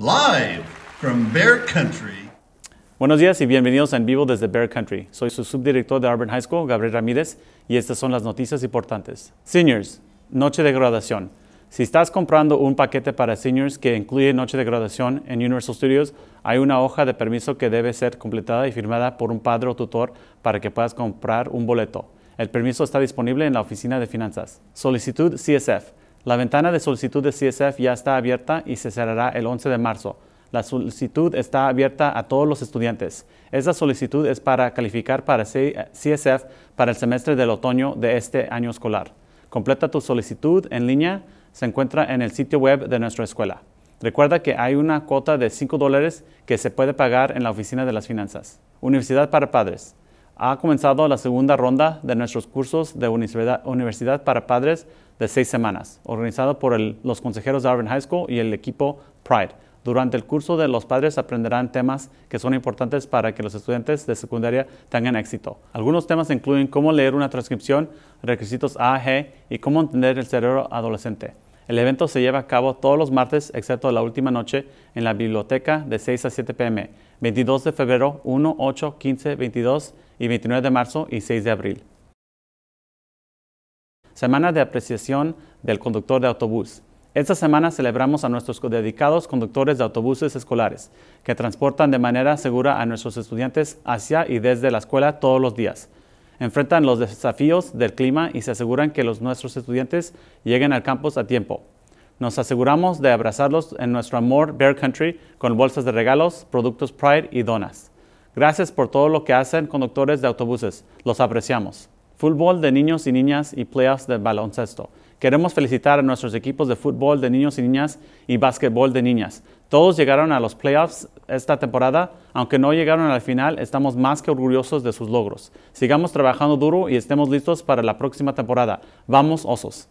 Live from Bear Country. Buenos días y bienvenidos En Vivo desde Bear Country. Soy su subdirector de Auburn High School, Gabriel Ramírez, y estas son las noticias importantes. Seniors, noche de graduación. Si estás comprando un paquete para seniors que incluye noche de graduación en Universal Studios, hay una hoja de permiso que debe ser completada y firmada por un padre o tutor para que puedas comprar un boleto. El permiso está disponible en la Oficina de Finanzas. Solicitud CSF. La ventana de solicitud de CSF ya está abierta y se cerrará el 11 de marzo. La solicitud está abierta a todos los estudiantes. Esta solicitud es para calificar para CSF para el semestre del otoño de este año escolar. Completa tu solicitud en línea, se encuentra en el sitio web de nuestra escuela. Recuerda que hay una cuota de 5 dólares que se puede pagar en la Oficina de las Finanzas. Universidad para Padres. Ha comenzado la segunda ronda de nuestros cursos de Universidad para Padres de seis semanas, organizado por los consejeros de Arvin High School y el equipo Pride. Durante el curso de los padres aprenderán temas que son importantes para que los estudiantes de secundaria tengan éxito. Algunos temas incluyen cómo leer una transcripción, requisitos A, G y cómo entender el cerebro adolescente. El evento se lleva a cabo todos los martes, excepto la última noche, en la biblioteca de 6 a 7 pm, 22 de febrero, 1, 8, 15, 22 y 29 de marzo y 6 de abril. Semana de Apreciación del Conductor de Autobús. Esta semana celebramos a nuestros dedicados conductores de autobuses escolares, que transportan de manera segura a nuestros estudiantes hacia y desde la escuela todos los días. Enfrentan los desafíos del clima y se aseguran que los, nuestros estudiantes lleguen al campus a tiempo. Nos aseguramos de abrazarlos en nuestro amor Bear Country con bolsas de regalos, productos Pride y donas. Gracias por todo lo que hacen conductores de autobuses. Los apreciamos fútbol de niños y niñas y playoffs de baloncesto. Queremos felicitar a nuestros equipos de fútbol de niños y niñas y básquetbol de niñas. Todos llegaron a los playoffs esta temporada, aunque no llegaron a la final, estamos más que orgullosos de sus logros. Sigamos trabajando duro y estemos listos para la próxima temporada. Vamos, osos.